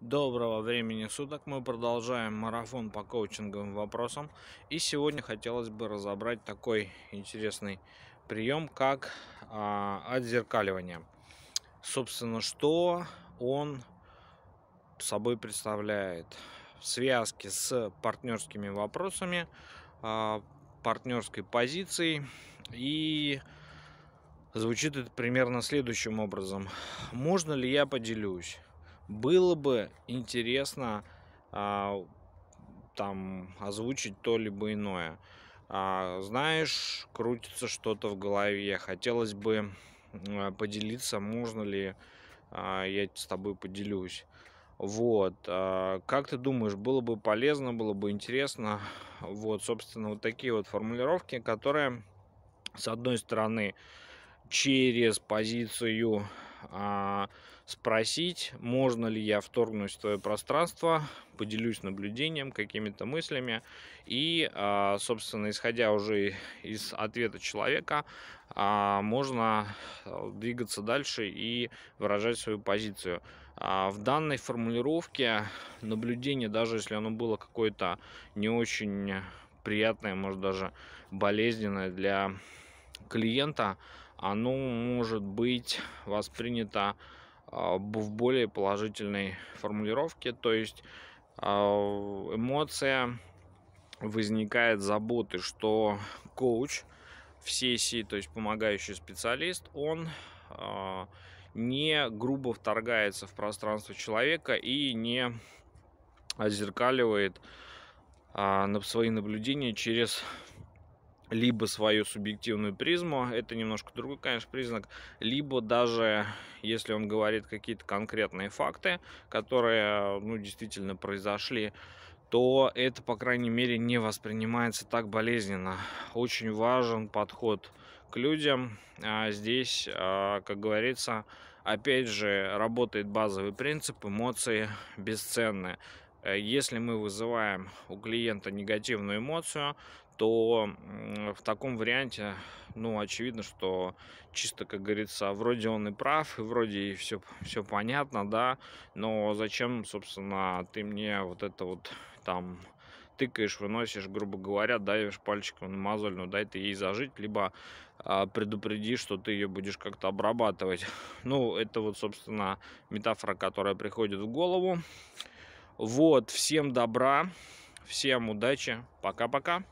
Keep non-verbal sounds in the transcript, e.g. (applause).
Доброго времени суток. Мы продолжаем марафон по коучинговым вопросам. И сегодня хотелось бы разобрать такой интересный прием, как а, отзеркаливание. Собственно, что он собой представляет в связке с партнерскими вопросами, а, партнерской позицией и звучит это примерно следующим образом. Можно ли я поделюсь? было бы интересно а, там озвучить то либо иное. А, знаешь, крутится что-то в голове. Хотелось бы а, поделиться, можно ли а, я с тобой поделюсь. Вот, а, как ты думаешь, было бы полезно, было бы интересно, вот, собственно, вот такие вот формулировки, которые, с одной стороны, через позицию а, спросить, можно ли я вторгнусь в твое пространство, поделюсь наблюдением, какими-то мыслями. И, а, собственно, исходя уже из ответа человека, а, можно двигаться дальше и выражать свою позицию. В данной формулировке наблюдение, даже если оно было какое-то не очень приятное, может даже болезненное для клиента, оно может быть воспринято а, в более положительной формулировке, то есть а, эмоция возникает заботы, что коуч в сессии, то есть помогающий специалист, он а, не грубо вторгается в пространство человека и не отзеркаливает свои наблюдения через либо свою субъективную призму, это немножко другой, конечно, признак, либо даже если он говорит какие-то конкретные факты, которые, ну, действительно произошли, то это, по крайней мере, не воспринимается так болезненно. Очень важен подход к людям. А здесь, а, как говорится, опять же, работает базовый принцип эмоции бесценны. Э, если мы вызываем у клиента негативную эмоцию, то в таком варианте, ну, очевидно, что чисто, как говорится, вроде он и прав, и вроде и все, все понятно, да, но зачем, собственно, ты мне вот это вот там тыкаешь, выносишь, грубо говоря, давишь пальчиком на мозоль, ну дай ты ей зажить, либо э, предупреди, что ты ее будешь как-то обрабатывать. (laughs) Ну, это вот, собственно, метафора, которая приходит в голову. Вот, всем добра, всем удачи, пока-пока.